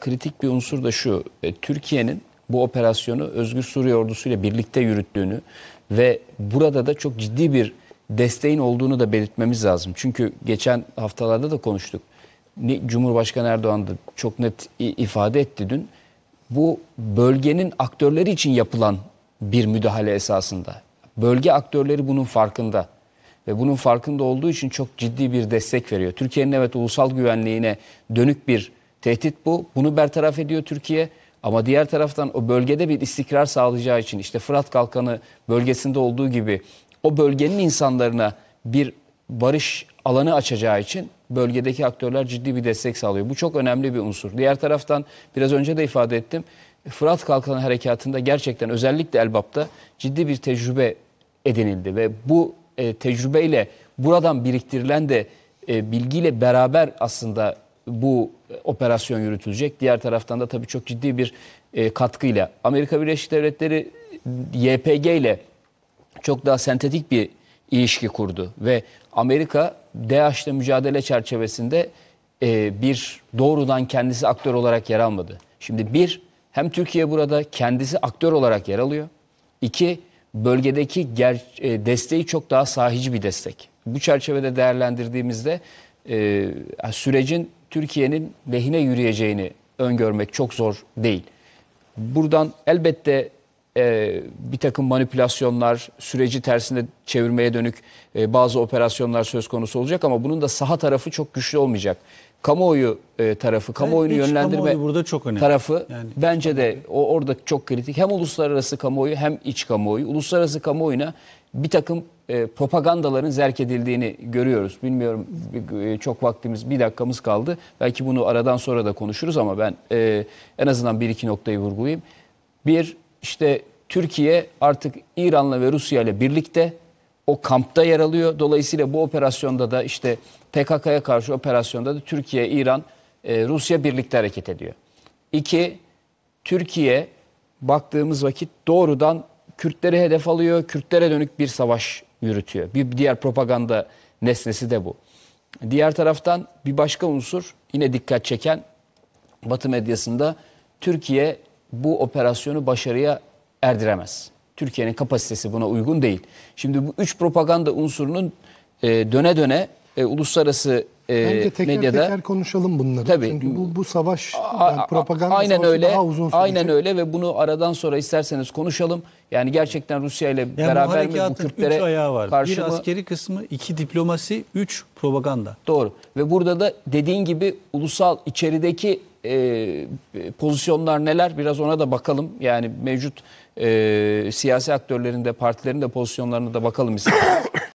Kritik bir unsur da şu. E, Türkiye'nin bu operasyonu Özgür Suriye ordusuyla birlikte yürüttüğünü ve burada da çok ciddi bir desteğin olduğunu da belirtmemiz lazım. Çünkü geçen haftalarda da konuştuk. Cumhurbaşkanı Erdoğan da çok net ifade etti dün. Bu bölgenin aktörleri için yapılan bir müdahale esasında. Bölge aktörleri bunun farkında ve bunun farkında olduğu için çok ciddi bir destek veriyor. Türkiye'nin evet ulusal güvenliğine dönük bir Tehdit bu. Bunu bertaraf ediyor Türkiye. Ama diğer taraftan o bölgede bir istikrar sağlayacağı için işte Fırat Kalkanı bölgesinde olduğu gibi o bölgenin insanlarına bir barış alanı açacağı için bölgedeki aktörler ciddi bir destek sağlıyor. Bu çok önemli bir unsur. Diğer taraftan biraz önce de ifade ettim. Fırat Kalkanı Harekatı'nda gerçekten özellikle Elbap'ta ciddi bir tecrübe edinildi ve bu e, tecrübeyle buradan biriktirilen de e, bilgiyle beraber aslında bu operasyon yürütülecek. Diğer taraftan da tabii çok ciddi bir e, katkıyla Amerika Birleşik Devletleri e, YPG ile çok daha sentetik bir ilişki kurdu ve Amerika DAEŞ'le mücadele çerçevesinde e, bir doğrudan kendisi aktör olarak yer almadı. Şimdi bir hem Türkiye burada kendisi aktör olarak yer alıyor. İki bölgedeki ger, e, desteği çok daha sahici bir destek. Bu çerçevede değerlendirdiğimizde e, sürecin Türkiye'nin lehine yürüyeceğini öngörmek çok zor değil. Buradan elbette e, bir takım manipülasyonlar, süreci tersine çevirmeye dönük e, bazı operasyonlar söz konusu olacak ama bunun da saha tarafı çok güçlü olmayacak. Kamuoyu e, tarafı, kamuoyunu yani yönlendirme kamuoyu burada çok önemli. tarafı yani bence de o orada çok kritik. Hem uluslararası kamuoyu hem iç kamuoyu. Uluslararası kamuoyuna bir takım e, propagandaların zerk edildiğini görüyoruz. Bilmiyorum e, çok vaktimiz bir dakikamız kaldı. Belki bunu aradan sonra da konuşuruz ama ben e, en azından bir iki noktayı vurgulayayım. Bir işte Türkiye artık İran'la ve Rusya ile birlikte o kampta yer alıyor. Dolayısıyla bu operasyonda da işte PKK'ya karşı operasyonda da Türkiye, İran, e, Rusya birlikte hareket ediyor. İki, Türkiye baktığımız vakit doğrudan Kürtleri hedef alıyor, Kürtlere dönük bir savaş yürütüyor. Bir diğer propaganda nesnesi de bu. Diğer taraftan bir başka unsur yine dikkat çeken Batı medyasında Türkiye bu operasyonu başarıya erdiremez. Türkiye'nin kapasitesi buna uygun değil. Şimdi bu üç propaganda unsurunun e, döne döne e, uluslararası e, Bence teker medyada teker konuşalım bunları. Tabii, Çünkü bu, bu savaş yani propaganda aynen öyle, daha uzun sürecek. Aynen öyle ve bunu aradan sonra isterseniz konuşalım. Yani gerçekten Rusya ile yani beraber bu mi bu Kürtlere ayağı var. karşı Bir mı? askeri kısmı, iki diplomasi, üç propaganda. Doğru ve burada da dediğin gibi ulusal içerideki e, pozisyonlar neler biraz ona da bakalım. Yani mevcut e, siyasi aktörlerin de partilerin de pozisyonlarına da bakalım istedim.